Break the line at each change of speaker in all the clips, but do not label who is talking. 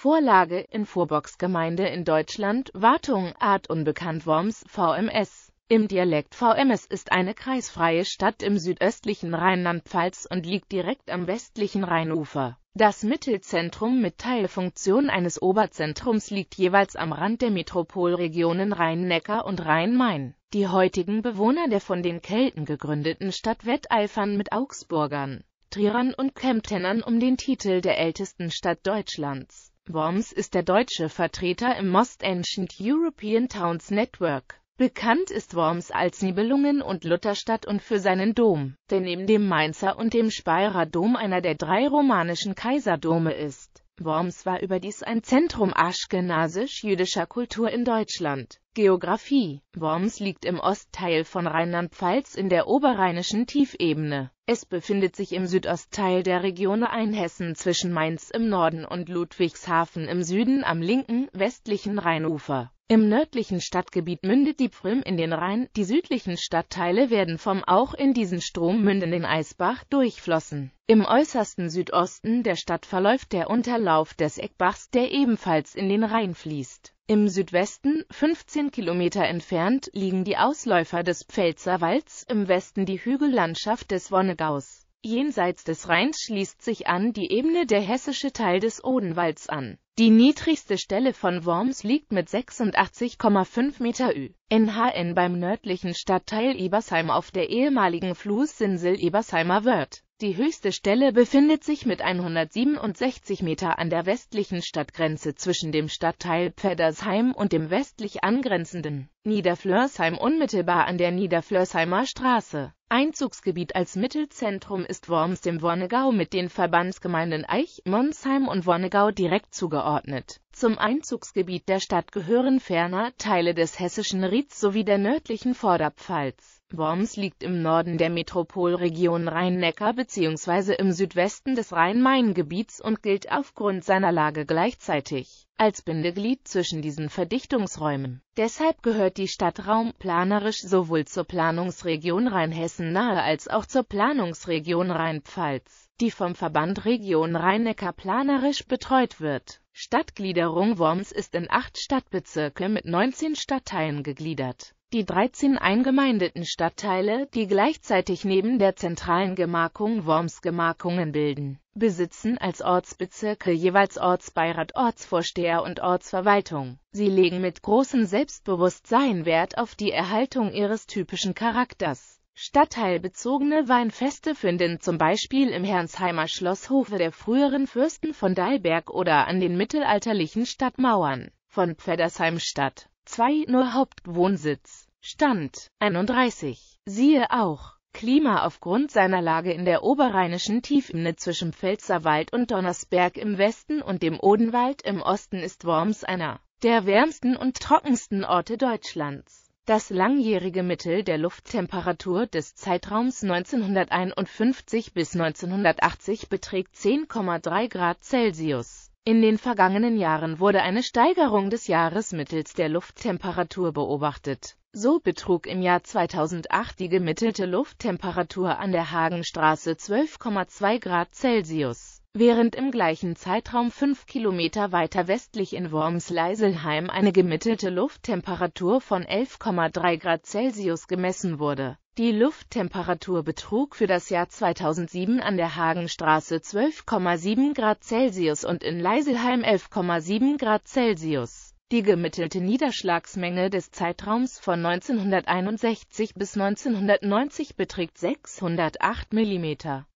Vorlage in Vorbox-Gemeinde in Deutschland, Wartung, Art unbekannt Worms, VMS. Im Dialekt VMS ist eine kreisfreie Stadt im südöstlichen Rheinland-Pfalz und liegt direkt am westlichen Rheinufer. Das Mittelzentrum mit Teilfunktion eines Oberzentrums liegt jeweils am Rand der Metropolregionen Rhein-Neckar und Rhein-Main. Die heutigen Bewohner der von den Kelten gegründeten Stadt wetteifern mit Augsburgern, Trierern und Kemptenern um den Titel der ältesten Stadt Deutschlands. Worms ist der deutsche Vertreter im Most Ancient European Towns Network. Bekannt ist Worms als Nibelungen- und Lutherstadt und für seinen Dom, der neben dem Mainzer und dem Speyerer Dom einer der drei romanischen Kaiserdome ist. Worms war überdies ein Zentrum aschkenasisch-jüdischer Kultur in Deutschland. Geografie Worms liegt im Ostteil von Rheinland-Pfalz in der oberrheinischen Tiefebene. Es befindet sich im Südostteil der Region Einhessen zwischen Mainz im Norden und Ludwigshafen im Süden am linken, westlichen Rheinufer. Im nördlichen Stadtgebiet mündet die Prüm in den Rhein, die südlichen Stadtteile werden vom auch in diesen Strom mündenden Eisbach durchflossen. Im äußersten Südosten der Stadt verläuft der Unterlauf des Eckbachs, der ebenfalls in den Rhein fließt im Südwesten, 15 Kilometer entfernt, liegen die Ausläufer des Pfälzerwalds, im Westen die Hügellandschaft des Wonnegaus. Jenseits des Rheins schließt sich an die Ebene der hessische Teil des Odenwalds an. Die niedrigste Stelle von Worms liegt mit 86,5 Meter Ü. NHN beim nördlichen Stadtteil Ebersheim auf der ehemaligen Flussinsel Ebersheimer Wörth. Die höchste Stelle befindet sich mit 167 Meter an der westlichen Stadtgrenze zwischen dem Stadtteil Pfeddersheim und dem westlich angrenzenden Niederflörsheim unmittelbar an der Niederflörsheimer Straße. Einzugsgebiet als Mittelzentrum ist Worms dem Wonnegau mit den Verbandsgemeinden Eich, Monsheim und Wonnegau direkt zugeordnet. Zum Einzugsgebiet der Stadt gehören ferner Teile des hessischen Rieds sowie der nördlichen Vorderpfalz. Worms liegt im Norden der Metropolregion Rhein-Neckar bzw. im Südwesten des Rhein-Main-Gebiets und gilt aufgrund seiner Lage gleichzeitig als Bindeglied zwischen diesen Verdichtungsräumen. Deshalb gehört die Stadt raumplanerisch sowohl zur Planungsregion Rheinhessen nahe als auch zur Planungsregion Rheinpfalz, die vom Verband Region Rhein-Neckar planerisch betreut wird. Stadtgliederung Worms ist in acht Stadtbezirke mit 19 Stadtteilen gegliedert. Die 13 eingemeindeten Stadtteile, die gleichzeitig neben der zentralen Gemarkung Worms Gemarkungen bilden, besitzen als Ortsbezirke jeweils Ortsbeirat, Ortsvorsteher und Ortsverwaltung. Sie legen mit großem Selbstbewusstsein Wert auf die Erhaltung ihres typischen Charakters. Stadtteilbezogene Weinfeste finden zum Beispiel im Herrnsheimer Schlosshofe der früheren Fürsten von Dalberg oder an den mittelalterlichen Stadtmauern von Pfeddersheim statt. 2 nur Hauptwohnsitz. Stand 31. Siehe auch Klima aufgrund seiner Lage in der oberrheinischen Tiefebene zwischen Pfälzerwald und Donnersberg im Westen und dem Odenwald im Osten ist Worms einer der wärmsten und trockensten Orte Deutschlands. Das langjährige Mittel der Lufttemperatur des Zeitraums 1951 bis 1980 beträgt 10,3 Grad Celsius. In den vergangenen Jahren wurde eine Steigerung des Jahres mittels der Lufttemperatur beobachtet. So betrug im Jahr 2008 die gemittelte Lufttemperatur an der Hagenstraße 12,2 Grad Celsius, während im gleichen Zeitraum fünf Kilometer weiter westlich in Worms-Leiselheim eine gemittelte Lufttemperatur von 11,3 Grad Celsius gemessen wurde die Lufttemperatur betrug für das Jahr 2007 an der Hagenstraße 12,7 Grad Celsius und in Leiselheim 11,7 Grad Celsius. Die gemittelte Niederschlagsmenge des Zeitraums von 1961 bis 1990 beträgt 608 mm.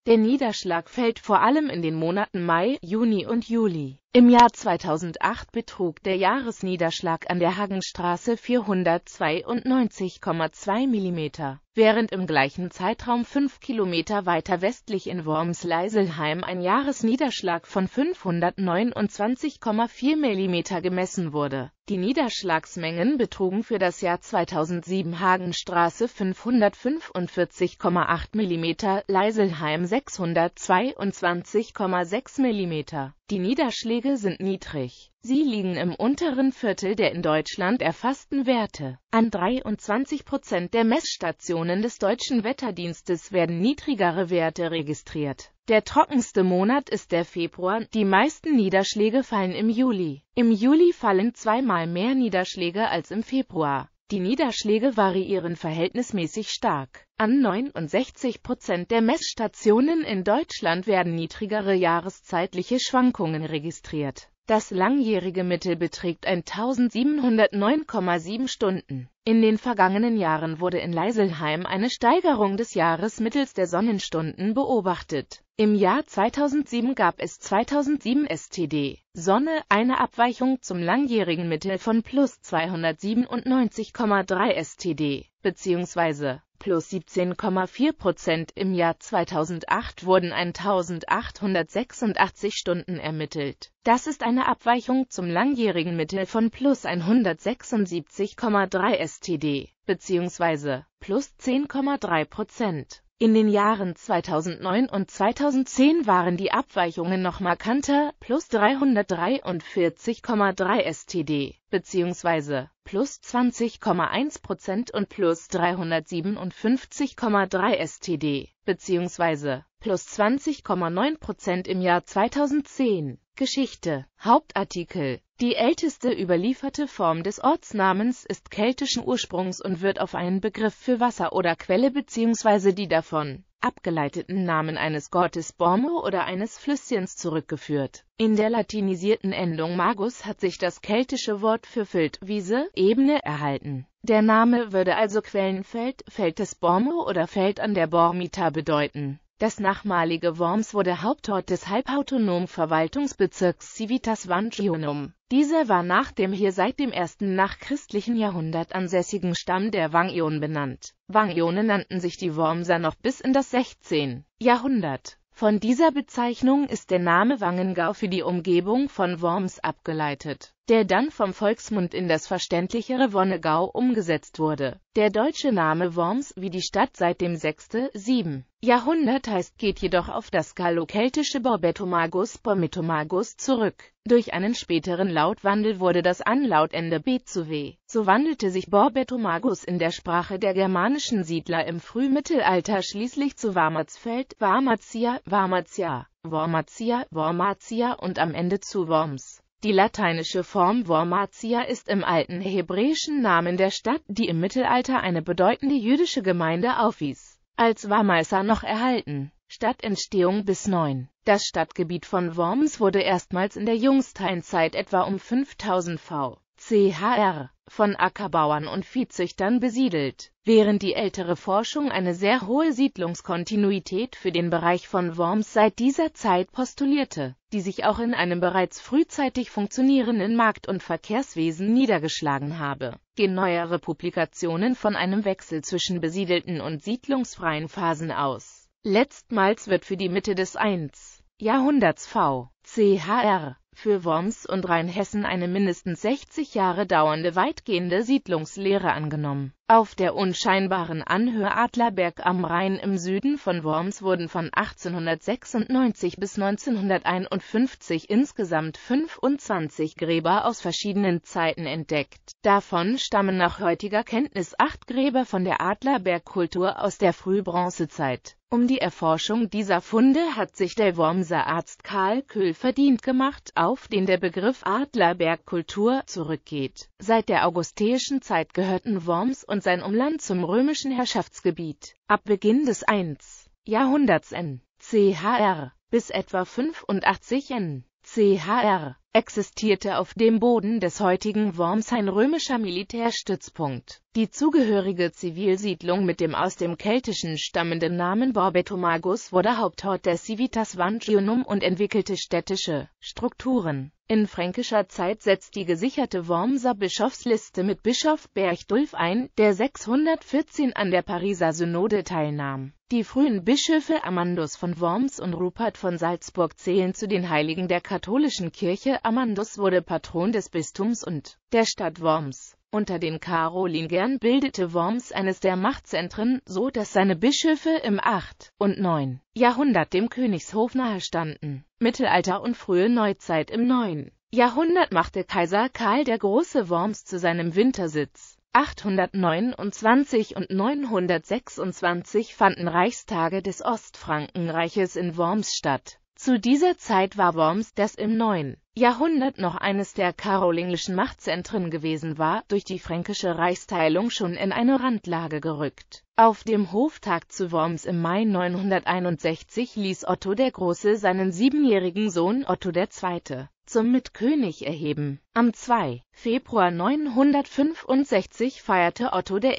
Der Niederschlag fällt vor allem in den Monaten Mai, Juni und Juli. Im Jahr 2008 betrug der Jahresniederschlag an der Hagenstraße 492,2 mm, während im gleichen Zeitraum fünf Kilometer weiter westlich in Worms-Leiselheim ein Jahresniederschlag von 529,4 mm gemessen wurde die Niederschlagsmengen betrugen für das Jahr 2007 Hagenstraße 545,8 mm, Leiselheim 622,6 mm. Die Niederschläge sind niedrig. Sie liegen im unteren Viertel der in Deutschland erfassten Werte. An 23 Prozent der Messstationen des deutschen Wetterdienstes werden niedrigere Werte registriert. Der trockenste Monat ist der Februar, die meisten Niederschläge fallen im Juli. Im Juli fallen zweimal mehr Niederschläge als im Februar. Die Niederschläge variieren verhältnismäßig stark. An 69 Prozent der Messstationen in Deutschland werden niedrigere jahreszeitliche Schwankungen registriert. Das langjährige Mittel beträgt 1709,7 Stunden. In den vergangenen Jahren wurde in Leiselheim eine Steigerung des Jahres mittels der Sonnenstunden beobachtet. Im Jahr 2007 gab es 2007 STD Sonne eine Abweichung zum langjährigen Mittel von plus 297,3 STD bzw plus 17,4 Prozent im Jahr 2008 wurden 1886 Stunden ermittelt. Das ist eine Abweichung zum langjährigen Mittel von plus 176,3 STD bzw. plus 10,3 Prozent. In den Jahren 2009 und 2010 waren die Abweichungen noch markanter, plus 343,3 STD bzw plus 20,1% und plus 357,3 STD, beziehungsweise plus 20,9% im Jahr 2010. Geschichte Hauptartikel Die älteste überlieferte Form des Ortsnamens ist keltischen Ursprungs und wird auf einen Begriff für Wasser oder Quelle bzw. die davon abgeleiteten Namen eines Gottes Bormo oder eines Flüsschens zurückgeführt. In der latinisierten Endung Magus hat sich das keltische Wort für Wiese, Ebene, erhalten. Der Name würde also Quellenfeld, Feld des Bormo oder Feld an der Bormita bedeuten. Das nachmalige Worms wurde Hauptort des halbautonomen Verwaltungsbezirks Civitas Vangionum. Dieser war nach dem hier seit dem ersten nachchristlichen Jahrhundert ansässigen Stamm der Wangionen benannt. Wangione nannten sich die Wormser noch bis in das 16. Jahrhundert. Von dieser Bezeichnung ist der Name Wangengau für die Umgebung von Worms abgeleitet der dann vom Volksmund in das verständlichere Wonnegau umgesetzt wurde. Der deutsche Name Worms wie die Stadt seit dem 6. 7. Jahrhundert heißt geht jedoch auf das gallo-keltische Borbetomagus Bormetomagus zurück. Durch einen späteren Lautwandel wurde das Anlautende B zu W. So wandelte sich Borbetomagus in der Sprache der germanischen Siedler im Frühmittelalter schließlich zu Warmatsfeld, Warmatia, Warmatia, Wormatia, Wormatia und am Ende zu Worms. Die lateinische Form Wormatia ist im alten hebräischen Namen der Stadt, die im Mittelalter eine bedeutende jüdische Gemeinde aufwies, als Warmeißer noch erhalten. Stadtentstehung bis 9. Das Stadtgebiet von Worms wurde erstmals in der Jungsteinzeit etwa um 5000 v chr. von Ackerbauern und Viehzüchtern besiedelt, während die ältere Forschung eine sehr hohe Siedlungskontinuität für den Bereich von Worms seit dieser Zeit postulierte, die sich auch in einem bereits frühzeitig funktionierenden Markt- und Verkehrswesen niedergeschlagen habe. Gehen neuere Publikationen von einem Wechsel zwischen besiedelten und siedlungsfreien Phasen aus. Letztmals wird für die Mitte des 1. Jahrhunderts v. chr für Worms und Rheinhessen eine mindestens 60 Jahre dauernde weitgehende Siedlungslehre angenommen. Auf der unscheinbaren Anhöhe Adlerberg am Rhein im Süden von Worms wurden von 1896 bis 1951 insgesamt 25 Gräber aus verschiedenen Zeiten entdeckt. Davon stammen nach heutiger Kenntnis acht Gräber von der Adlerbergkultur aus der Frühbronzezeit um die Erforschung dieser Funde hat sich der Wormser Arzt Karl Kühl verdient gemacht, auf den der Begriff Adlerbergkultur zurückgeht. Seit der augusteischen Zeit gehörten Worms und sein Umland zum römischen Herrschaftsgebiet. Ab Beginn des 1. Jahrhunderts n. Chr. bis etwa 85 n. CHR, existierte auf dem Boden des heutigen Worms ein römischer Militärstützpunkt. Die zugehörige Zivilsiedlung mit dem aus dem Keltischen stammenden Namen Borbetomagus wurde Hauptort der Civitas Vangiunum und entwickelte städtische Strukturen. In fränkischer Zeit setzt die gesicherte Wormser Bischofsliste mit Bischof Berchtulf ein, der 614 an der Pariser Synode teilnahm die frühen Bischöfe Amandus von Worms und Rupert von Salzburg zählen zu den Heiligen der katholischen Kirche. Amandus wurde Patron des Bistums und der Stadt Worms. Unter den Karolingern bildete Worms eines der Machtzentren, so dass seine Bischöfe im 8. und 9. Jahrhundert dem Königshof nahestanden. Mittelalter und frühe Neuzeit im 9. Jahrhundert machte Kaiser Karl der Große Worms zu seinem Wintersitz. 829 und 926 fanden Reichstage des Ostfrankenreiches in Worms statt. Zu dieser Zeit war Worms, das im 9. Jahrhundert noch eines der karolingischen Machtzentren gewesen war, durch die fränkische Reichsteilung schon in eine Randlage gerückt. Auf dem Hoftag zu Worms im Mai 961 ließ Otto der Große seinen siebenjährigen Sohn Otto II zum Mitkönig erheben. Am 2. Februar 965 feierte Otto I.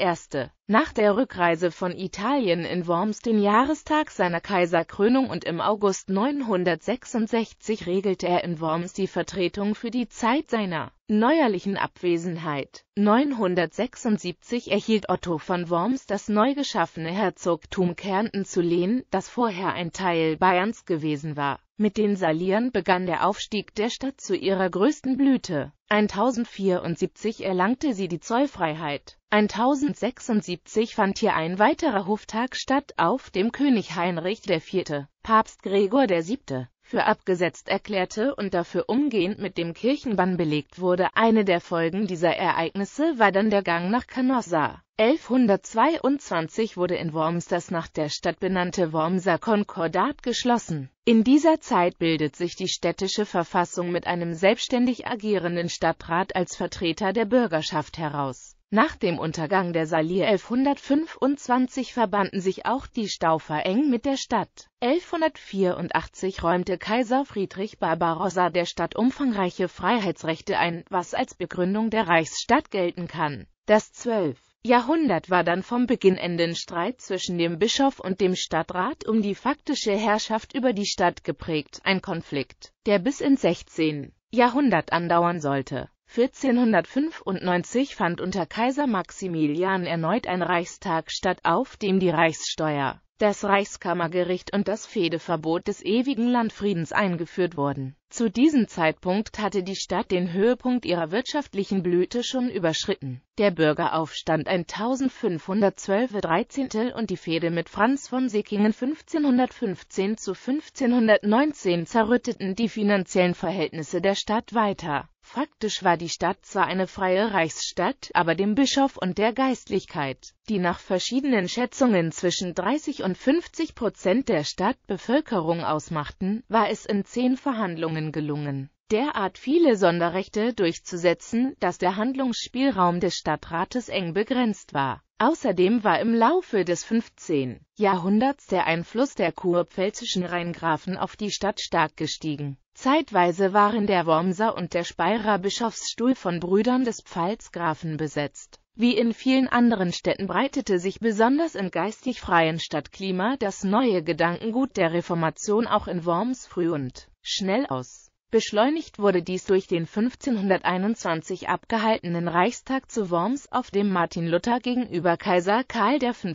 nach der Rückreise von Italien in Worms den Jahrestag seiner Kaiserkrönung und im August 966 regelte er in Worms die Vertretung für die Zeit seiner neuerlichen Abwesenheit. 976 erhielt Otto von Worms das neu geschaffene Herzogtum Kärnten zu lehnen, das vorher ein Teil Bayerns gewesen war. Mit den Saliern begann der Aufstieg der Stadt zu ihrer größten Blüte. 1074 erlangte sie die Zollfreiheit. 1076 fand hier ein weiterer Hoftag statt, auf dem König Heinrich IV. Papst Gregor VII. für abgesetzt erklärte und dafür umgehend mit dem Kirchenbann belegt wurde. Eine der Folgen dieser Ereignisse war dann der Gang nach Canossa. 1122 wurde in Worms das nach der Stadt benannte Wormser Konkordat geschlossen. In dieser Zeit bildet sich die städtische Verfassung mit einem selbstständig agierenden Stadtrat als Vertreter der Bürgerschaft heraus. Nach dem Untergang der Salier 1125 verbanden sich auch die Staufer eng mit der Stadt. 1184 räumte Kaiser Friedrich Barbarossa der Stadt umfangreiche Freiheitsrechte ein, was als Begründung der Reichsstadt gelten kann. Das 12. Jahrhundert war dann vom beginnenden Streit zwischen dem Bischof und dem Stadtrat um die faktische Herrschaft über die Stadt geprägt, ein Konflikt, der bis ins 16. Jahrhundert andauern sollte. 1495 fand unter Kaiser Maximilian erneut ein Reichstag statt, auf dem die Reichssteuer das Reichskammergericht und das Fehdeverbot des ewigen Landfriedens eingeführt wurden. Zu diesem Zeitpunkt hatte die Stadt den Höhepunkt ihrer wirtschaftlichen Blüte schon überschritten. Der Bürgeraufstand 1512 13. und die Fehde mit Franz von Sickingen 1515 zu 1519 zerrütteten die finanziellen Verhältnisse der Stadt weiter Faktisch war die Stadt zwar eine freie Reichsstadt, aber dem Bischof und der Geistlichkeit, die nach verschiedenen Schätzungen zwischen 30 und 50 Prozent der Stadtbevölkerung ausmachten, war es in zehn Verhandlungen gelungen derart viele Sonderrechte durchzusetzen, dass der Handlungsspielraum des Stadtrates eng begrenzt war. Außerdem war im Laufe des 15. Jahrhunderts der Einfluss der kurpfälzischen Rheingrafen auf die Stadt stark gestiegen. Zeitweise waren der Wormser und der Speyerer Bischofsstuhl von Brüdern des Pfalzgrafen besetzt. Wie in vielen anderen Städten breitete sich besonders im geistig freien Stadtklima das neue Gedankengut der Reformation auch in Worms früh und schnell aus. Beschleunigt wurde dies durch den 1521 abgehaltenen Reichstag zu Worms, auf dem Martin Luther gegenüber Kaiser Karl V.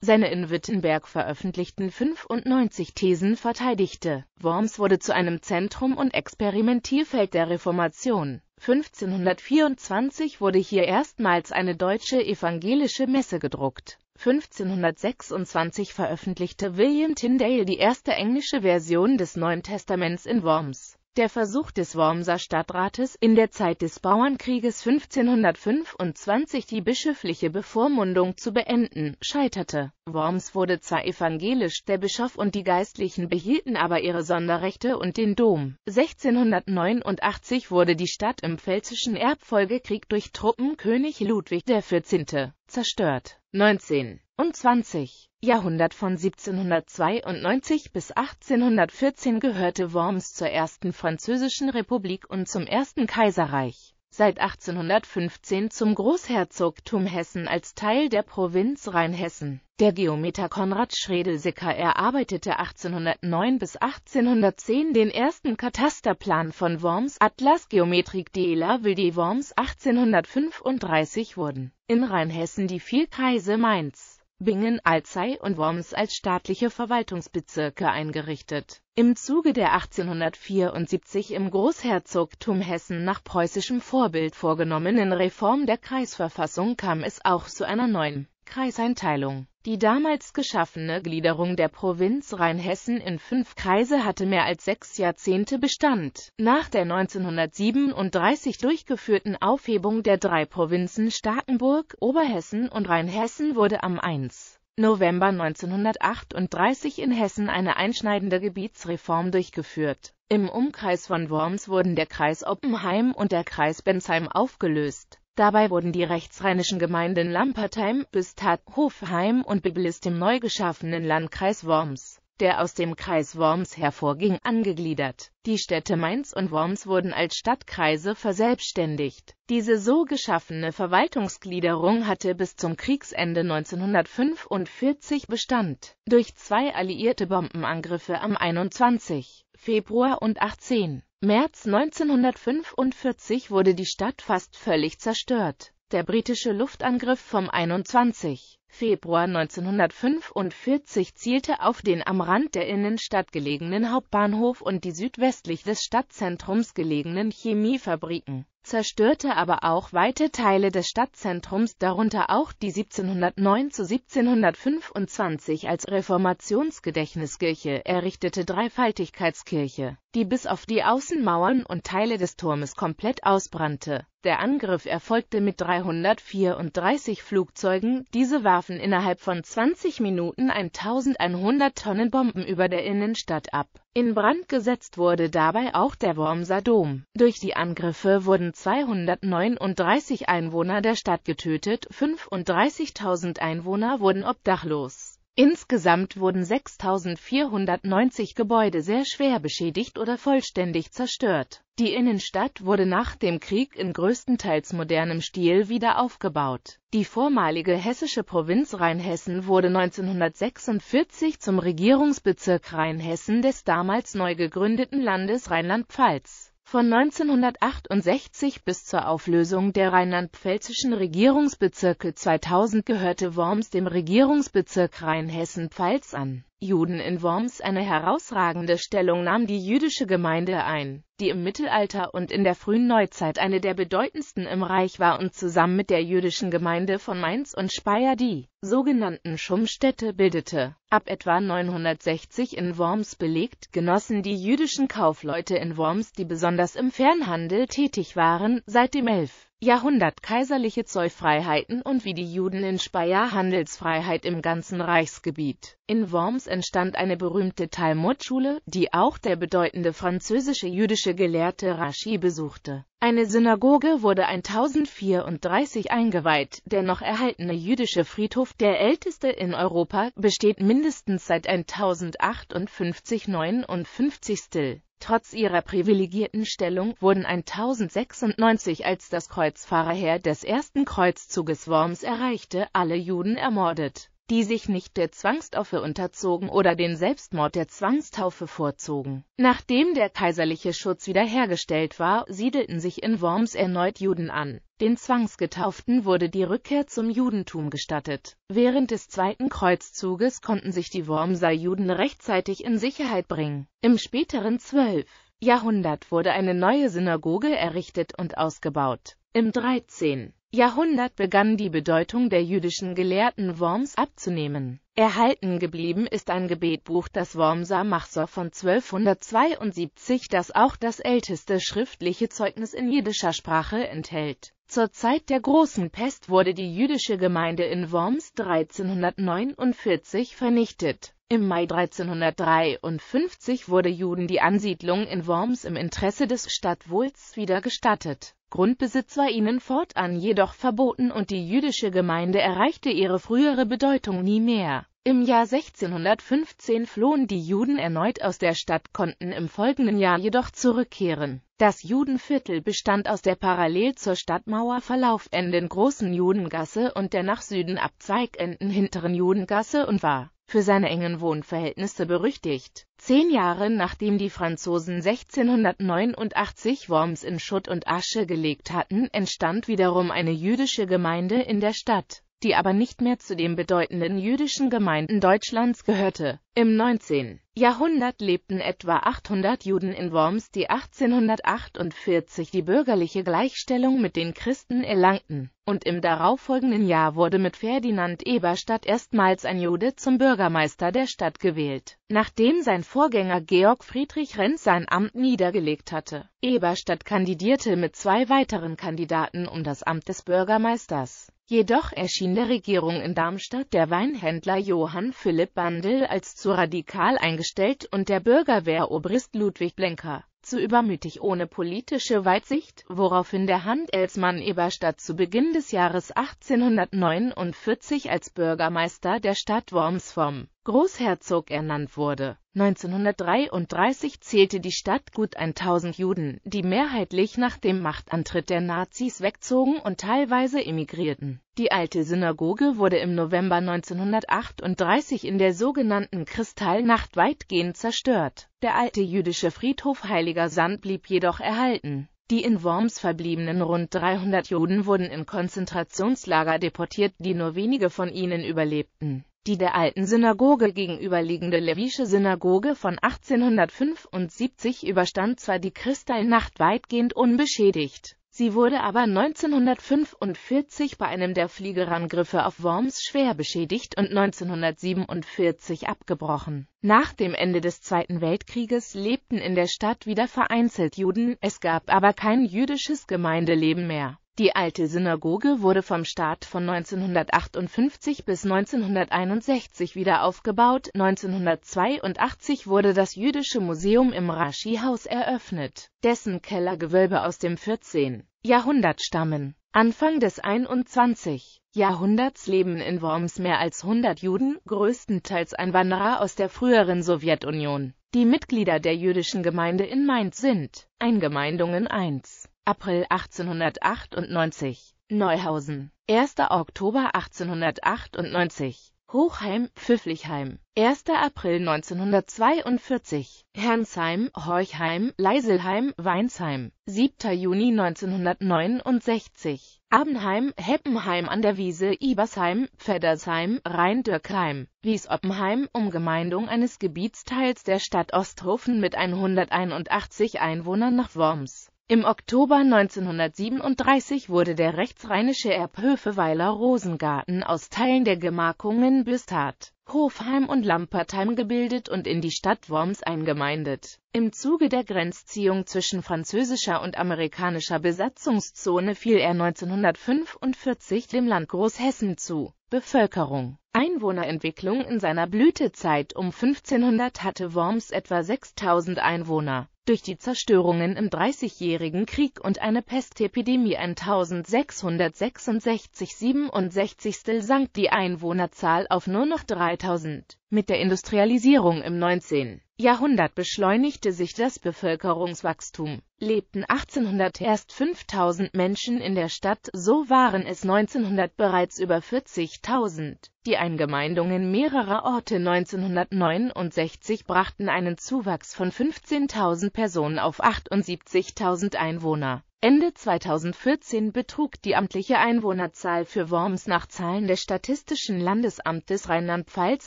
seine in Wittenberg veröffentlichten 95 Thesen verteidigte. Worms wurde zu einem Zentrum und Experimentierfeld der Reformation. 1524 wurde hier erstmals eine deutsche evangelische Messe gedruckt. 1526 veröffentlichte William Tyndale die erste englische Version des Neuen Testaments in Worms. Der Versuch des Wormser Stadtrates, in der Zeit des Bauernkrieges 1525 die bischöfliche Bevormundung zu beenden, scheiterte. Worms wurde zwar evangelisch, der Bischof und die Geistlichen behielten aber ihre Sonderrechte und den Dom. 1689 wurde die Stadt im Pfälzischen Erbfolgekrieg durch Truppen König Ludwig XIV. zerstört. 19 und 20. Jahrhundert von 1792 bis 1814 gehörte Worms zur ersten französischen Republik und zum ersten Kaiserreich, seit 1815 zum Großherzogtum Hessen als Teil der Provinz Rheinhessen. Der Geometer Konrad Schredelsicker erarbeitete 1809 bis 1810 den ersten Katasterplan von Worms Atlas Geometrik de la Ville de Worms 1835 wurden in Rheinhessen die vier Kreise Mainz Bingen, Alzey und Worms als staatliche Verwaltungsbezirke eingerichtet. Im Zuge der 1874 im Großherzogtum Hessen nach preußischem Vorbild vorgenommenen Reform der Kreisverfassung kam es auch zu einer neuen Kreiseinteilung. Die damals geschaffene Gliederung der Provinz Rheinhessen in fünf Kreise hatte mehr als sechs Jahrzehnte Bestand. Nach der 1937 durchgeführten Aufhebung der drei Provinzen Starkenburg, Oberhessen und Rheinhessen wurde am 1. November 1938 in Hessen eine einschneidende Gebietsreform durchgeführt. Im Umkreis von Worms wurden der Kreis Oppenheim und der Kreis Bensheim aufgelöst. Dabei wurden die rechtsrheinischen Gemeinden Lampertheim, Büstat, Hofheim und Biblis dem neu geschaffenen Landkreis Worms der aus dem Kreis Worms hervorging, angegliedert. Die Städte Mainz und Worms wurden als Stadtkreise verselbstständigt. Diese so geschaffene Verwaltungsgliederung hatte bis zum Kriegsende 1945 Bestand. Durch zwei alliierte Bombenangriffe am 21. Februar und 18. März 1945 wurde die Stadt fast völlig zerstört. Der britische Luftangriff vom 21. Februar 1945 zielte auf den am Rand der Innenstadt gelegenen Hauptbahnhof und die südwestlich des Stadtzentrums gelegenen Chemiefabriken, zerstörte aber auch weite Teile des Stadtzentrums, darunter auch die 1709 zu 1725 als Reformationsgedächtniskirche errichtete Dreifaltigkeitskirche die bis auf die Außenmauern und Teile des Turmes komplett ausbrannte. Der Angriff erfolgte mit 334 Flugzeugen, diese warfen innerhalb von 20 Minuten 1100 Tonnen Bomben über der Innenstadt ab. In Brand gesetzt wurde dabei auch der Wormser Dom. Durch die Angriffe wurden 239 Einwohner der Stadt getötet, 35.000 Einwohner wurden obdachlos. Insgesamt wurden 6.490 Gebäude sehr schwer beschädigt oder vollständig zerstört. Die Innenstadt wurde nach dem Krieg in größtenteils modernem Stil wieder aufgebaut. Die vormalige hessische Provinz Rheinhessen wurde 1946 zum Regierungsbezirk Rheinhessen des damals neu gegründeten Landes Rheinland-Pfalz von 1968 bis zur Auflösung der rheinland-pfälzischen Regierungsbezirke 2000 gehörte Worms dem Regierungsbezirk Rheinhessen-Pfalz an. Juden in Worms eine herausragende Stellung nahm die jüdische Gemeinde ein die im Mittelalter und in der frühen Neuzeit eine der bedeutendsten im Reich war und zusammen mit der jüdischen Gemeinde von Mainz und Speyer die sogenannten Schummstädte bildete. Ab etwa 960 in Worms belegt, genossen die jüdischen Kaufleute in Worms, die besonders im Fernhandel tätig waren, seit dem 11. Jahrhundert kaiserliche Zollfreiheiten und wie die Juden in Speyer Handelsfreiheit im ganzen Reichsgebiet. In Worms entstand eine berühmte Talmudschule, die auch der bedeutende französische jüdische jüdische Gelehrte Rashi besuchte. Eine Synagoge wurde 1034 eingeweiht, der noch erhaltene jüdische Friedhof, der älteste in Europa, besteht mindestens seit 1058-59 still. Trotz ihrer privilegierten Stellung wurden 1096, als das Kreuzfahrerheer des ersten Kreuzzuges Worms erreichte, alle Juden ermordet die sich nicht der Zwangstaufe unterzogen oder den Selbstmord der Zwangstaufe vorzogen. Nachdem der kaiserliche Schutz wiederhergestellt war, siedelten sich in Worms erneut Juden an. Den Zwangsgetauften wurde die Rückkehr zum Judentum gestattet. Während des Zweiten Kreuzzuges konnten sich die Wormser Juden rechtzeitig in Sicherheit bringen. Im späteren 12. Jahrhundert wurde eine neue Synagoge errichtet und ausgebaut. Im 13. Jahrhundert begann die Bedeutung der jüdischen Gelehrten Worms abzunehmen. Erhalten geblieben ist ein Gebetbuch, das Wormser Machsor von 1272, das auch das älteste schriftliche Zeugnis in jüdischer Sprache enthält. Zur Zeit der Großen Pest wurde die jüdische Gemeinde in Worms 1349 vernichtet im Mai 1353 wurde Juden die Ansiedlung in Worms im Interesse des Stadtwohls wieder gestattet. Grundbesitz war ihnen fortan jedoch verboten und die jüdische Gemeinde erreichte ihre frühere Bedeutung nie mehr. Im Jahr 1615 flohen die Juden erneut aus der Stadt, konnten im folgenden Jahr jedoch zurückkehren. Das Judenviertel bestand aus der parallel zur Stadtmauer verlaufenden großen Judengasse und der nach Süden abzweigenden hinteren Judengasse und war für seine engen Wohnverhältnisse berüchtigt. Zehn Jahre nachdem die Franzosen 1689 Worms in Schutt und Asche gelegt hatten, entstand wiederum eine jüdische Gemeinde in der Stadt die aber nicht mehr zu den bedeutenden jüdischen Gemeinden Deutschlands gehörte. Im 19. Jahrhundert lebten etwa 800 Juden in Worms, die 1848 die bürgerliche Gleichstellung mit den Christen erlangten, und im darauffolgenden Jahr wurde mit Ferdinand Eberstadt erstmals ein Jude zum Bürgermeister der Stadt gewählt, nachdem sein Vorgänger Georg Friedrich Renz sein Amt niedergelegt hatte. Eberstadt kandidierte mit zwei weiteren Kandidaten um das Amt des Bürgermeisters. Jedoch erschien der Regierung in Darmstadt der Weinhändler Johann Philipp Bandel als zu radikal eingestellt und der Bürgerwehrobrist Ludwig Blenker zu übermütig ohne politische Weitsicht, woraufhin der Handelsmann Eberstadt zu Beginn des Jahres 1849 als Bürgermeister der Stadt Worms vom Großherzog ernannt wurde 1933 zählte die Stadt gut 1000 Juden, die mehrheitlich nach dem Machtantritt der Nazis wegzogen und teilweise emigrierten. Die alte Synagoge wurde im November 1938 in der sogenannten Kristallnacht weitgehend zerstört. Der alte jüdische Friedhof Heiliger Sand blieb jedoch erhalten. Die in Worms verbliebenen rund 300 Juden wurden in Konzentrationslager deportiert, die nur wenige von ihnen überlebten die der alten Synagoge gegenüberliegende levische Synagoge von 1875 überstand zwar die Kristallnacht weitgehend unbeschädigt, sie wurde aber 1945 bei einem der Fliegerangriffe auf Worms schwer beschädigt und 1947 abgebrochen. Nach dem Ende des Zweiten Weltkrieges lebten in der Stadt wieder vereinzelt Juden, es gab aber kein jüdisches Gemeindeleben mehr. Die alte Synagoge wurde vom Staat von 1958 bis 1961 wieder aufgebaut, 1982 wurde das Jüdische Museum im Rashi-Haus eröffnet, dessen Kellergewölbe aus dem 14. Jahrhundert stammen. Anfang des 21. Jahrhunderts leben in Worms mehr als 100 Juden, größtenteils Einwanderer aus der früheren Sowjetunion. Die Mitglieder der jüdischen Gemeinde in Mainz sind Eingemeindungen 1. April 1898, Neuhausen, 1. Oktober 1898, Hochheim, Pfifflichheim, 1. April 1942, Hernsheim, Horchheim, Leiselheim, Weinsheim, 7. Juni 1969, Abenheim, Heppenheim an der Wiese, Ibersheim, Pfeddersheim, Rheindürkheim, Wiesoppenheim, Umgemeindung eines Gebietsteils der Stadt Osthofen mit 181 Einwohnern nach Worms im Oktober 1937 wurde der rechtsrheinische Erbhöfeweiler Rosengarten aus Teilen der Gemarkungen Büstat, Hofheim und Lampertheim gebildet und in die Stadt Worms eingemeindet. Im Zuge der Grenzziehung zwischen französischer und amerikanischer Besatzungszone fiel er 1945 dem Land Großhessen zu. Bevölkerung Einwohnerentwicklung In seiner Blütezeit um 1500 hatte Worms etwa 6000 Einwohner. Durch die Zerstörungen im Dreißigjährigen Krieg und eine Pestepidemie 1666-67 sank die Einwohnerzahl auf nur noch 3000. Mit der Industrialisierung im 19. Jahrhundert beschleunigte sich das Bevölkerungswachstum. Lebten 1800 erst 5000 Menschen in der Stadt, so waren es 1900 bereits über 40.000. Die Eingemeindungen mehrerer Orte 1969 brachten einen Zuwachs von 15.000 Personen auf 78.000 Einwohner. Ende 2014 betrug die amtliche Einwohnerzahl für Worms nach Zahlen des Statistischen Landesamtes Rheinland-Pfalz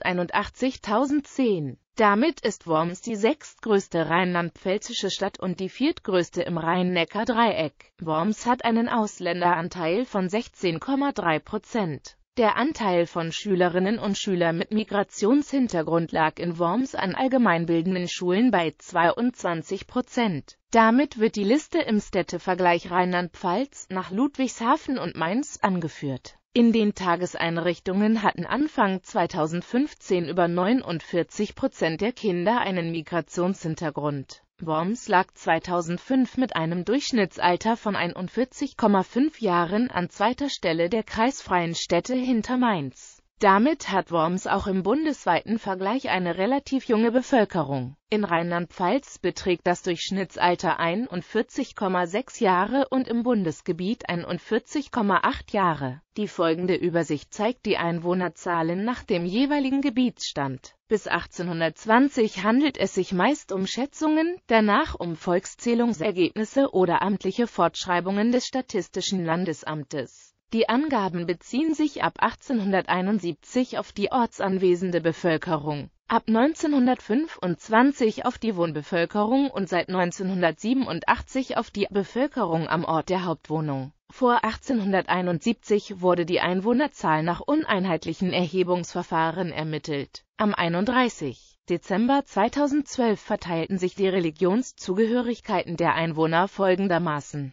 81.010. Damit ist Worms die sechstgrößte rheinland-pfälzische Stadt und die viertgrößte im Rhein-Neckar-Dreieck. Worms hat einen Ausländeranteil von 16,3 Prozent. Der Anteil von Schülerinnen und Schülern mit Migrationshintergrund lag in Worms an allgemeinbildenden Schulen bei 22 Prozent. Damit wird die Liste im Städtevergleich Rheinland-Pfalz nach Ludwigshafen und Mainz angeführt. In den Tageseinrichtungen hatten Anfang 2015 über 49 Prozent der Kinder einen Migrationshintergrund. Worms lag 2005 mit einem Durchschnittsalter von 41,5 Jahren an zweiter Stelle der kreisfreien Städte hinter Mainz. Damit hat Worms auch im bundesweiten Vergleich eine relativ junge Bevölkerung. In Rheinland-Pfalz beträgt das Durchschnittsalter 41,6 Jahre und im Bundesgebiet 41,8 Jahre. Die folgende Übersicht zeigt die Einwohnerzahlen nach dem jeweiligen Gebietsstand. Bis 1820 handelt es sich meist um Schätzungen, danach um Volkszählungsergebnisse oder amtliche Fortschreibungen des Statistischen Landesamtes. Die Angaben beziehen sich ab 1871 auf die ortsanwesende Bevölkerung, ab 1925 auf die Wohnbevölkerung und seit 1987 auf die Bevölkerung am Ort der Hauptwohnung. Vor 1871 wurde die Einwohnerzahl nach uneinheitlichen Erhebungsverfahren ermittelt. Am 31. Dezember 2012 verteilten sich die Religionszugehörigkeiten der Einwohner folgendermaßen